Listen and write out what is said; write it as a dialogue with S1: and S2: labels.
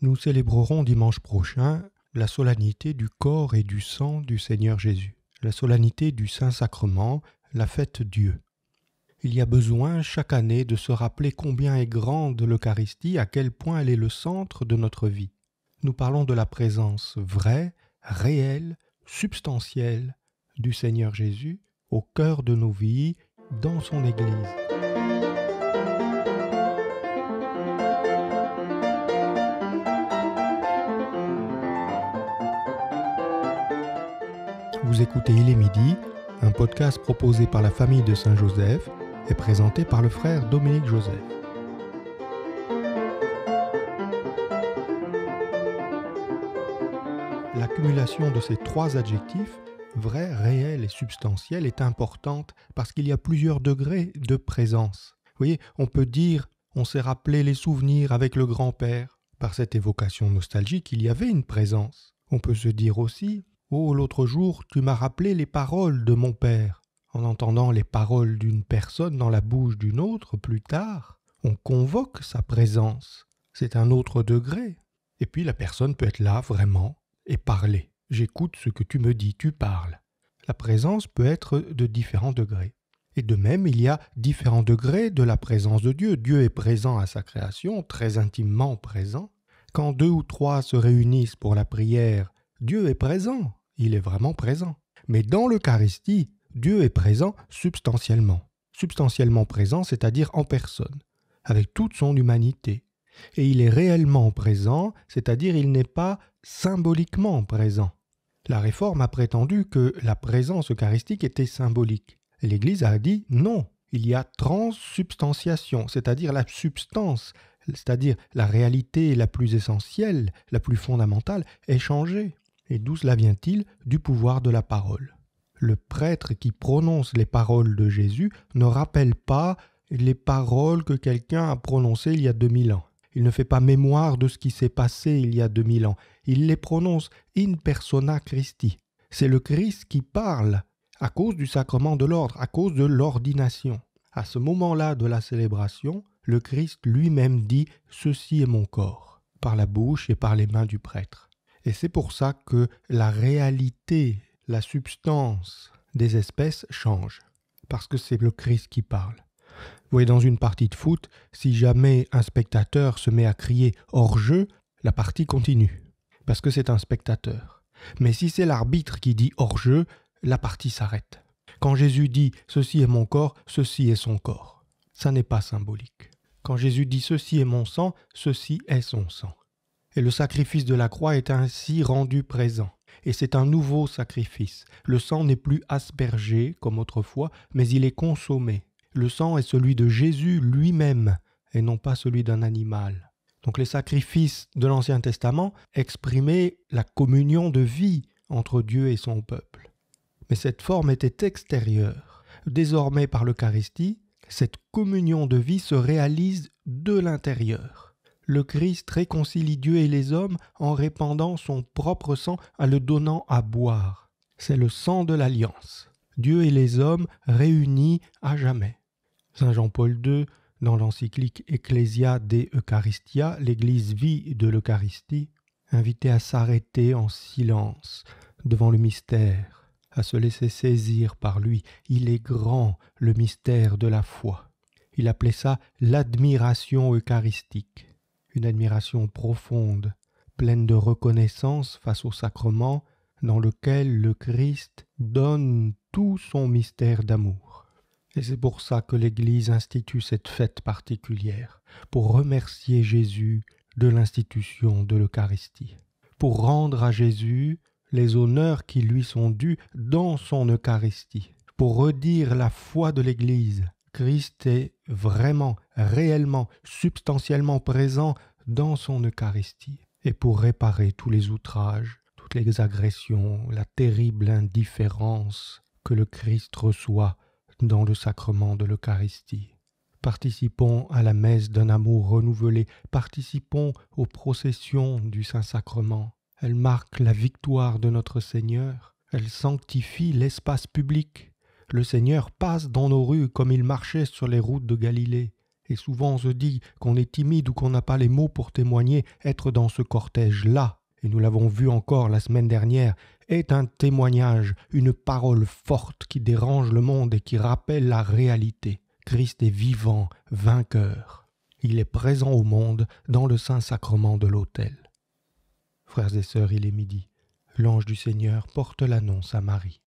S1: Nous célébrerons dimanche prochain la solennité du corps et du sang du Seigneur Jésus, la solennité du Saint-Sacrement, la fête Dieu. Il y a besoin chaque année de se rappeler combien est grande l'Eucharistie, à quel point elle est le centre de notre vie. Nous parlons de la présence vraie, réelle, substantielle du Seigneur Jésus au cœur de nos vies, dans son Église. Vous écoutez Il est midi, un podcast proposé par la famille de Saint-Joseph et présenté par le frère Dominique Joseph. L'accumulation de ces trois adjectifs, vrai, réel et substantiel, est importante parce qu'il y a plusieurs degrés de présence. Vous voyez, on peut dire on s'est rappelé les souvenirs avec le grand-père. Par cette évocation nostalgique, il y avait une présence. On peut se dire aussi Oh, l'autre jour, tu m'as rappelé les paroles de mon père. En entendant les paroles d'une personne dans la bouche d'une autre plus tard, on convoque sa présence. C'est un autre degré. Et puis la personne peut être là vraiment et parler. J'écoute ce que tu me dis, tu parles. La présence peut être de différents degrés. Et de même, il y a différents degrés de la présence de Dieu. Dieu est présent à sa création, très intimement présent. Quand deux ou trois se réunissent pour la prière, Dieu est présent il est vraiment présent. Mais dans l'Eucharistie, Dieu est présent substantiellement. Substantiellement présent, c'est-à-dire en personne, avec toute son humanité. Et il est réellement présent, c'est-à-dire il n'est pas symboliquement présent. La Réforme a prétendu que la présence eucharistique était symbolique. L'Église a dit non, il y a transsubstantiation, c'est-à-dire la substance, c'est-à-dire la réalité la plus essentielle, la plus fondamentale, est changée. Et d'où cela vient-il Du pouvoir de la parole. Le prêtre qui prononce les paroles de Jésus ne rappelle pas les paroles que quelqu'un a prononcées il y a 2000 ans. Il ne fait pas mémoire de ce qui s'est passé il y a 2000 ans. Il les prononce in persona Christi. C'est le Christ qui parle à cause du sacrement de l'ordre, à cause de l'ordination. À ce moment-là de la célébration, le Christ lui-même dit Ceci est mon corps, par la bouche et par les mains du prêtre. Et c'est pour ça que la réalité, la substance des espèces change. Parce que c'est le Christ qui parle. Vous voyez, dans une partie de foot, si jamais un spectateur se met à crier hors jeu, la partie continue. Parce que c'est un spectateur. Mais si c'est l'arbitre qui dit hors jeu, la partie s'arrête. Quand Jésus dit Ceci est mon corps, ceci est son corps, ça n'est pas symbolique. Quand Jésus dit Ceci est mon sang, ceci est son sang et le sacrifice de la croix est ainsi rendu présent. Et c'est un nouveau sacrifice. Le sang n'est plus aspergé comme autrefois, mais il est consommé. Le sang est celui de Jésus lui-même et non pas celui d'un animal. Donc les sacrifices de l'Ancien Testament exprimaient la communion de vie entre Dieu et son peuple. Mais cette forme était extérieure. Désormais par l'Eucharistie, cette communion de vie se réalise de l'intérieur le Christ réconcilie Dieu et les hommes en répandant son propre sang en le donnant à boire. C'est le sang de l'alliance. Dieu et les hommes réunis à jamais. Saint Jean-Paul II, dans l'encyclique Ecclesia de Eucharistia, l'Église vit de l'Eucharistie, invité à s'arrêter en silence devant le mystère, à se laisser saisir par lui. Il est grand, le mystère de la foi. Il appelait ça l'admiration eucharistique une admiration profonde, pleine de reconnaissance face au sacrement dans lequel le Christ donne tout son mystère d'amour. Et c'est pour ça que l'Église institue cette fête particulière, pour remercier Jésus de l'institution de l'Eucharistie, pour rendre à Jésus les honneurs qui lui sont dus dans son Eucharistie, pour redire la foi de l'Église. Christ est vraiment, réellement, substantiellement présent dans son Eucharistie et pour réparer tous les outrages, toutes les agressions, la terrible indifférence que le Christ reçoit dans le sacrement de l'Eucharistie. Participons à la messe d'un amour renouvelé, participons aux processions du Saint-Sacrement. Elle marque la victoire de notre Seigneur, elle sanctifie l'espace public. Le Seigneur passe dans nos rues comme il marchait sur les routes de Galilée. Et souvent on se dit qu'on est timide ou qu'on n'a pas les mots pour témoigner, être dans ce cortège-là, et nous l'avons vu encore la semaine dernière, est un témoignage, une parole forte qui dérange le monde et qui rappelle la réalité. Christ est vivant, vainqueur. Il est présent au monde dans le Saint-Sacrement de l'autel. Frères et sœurs, il est midi. L'ange du Seigneur porte l'annonce à Marie.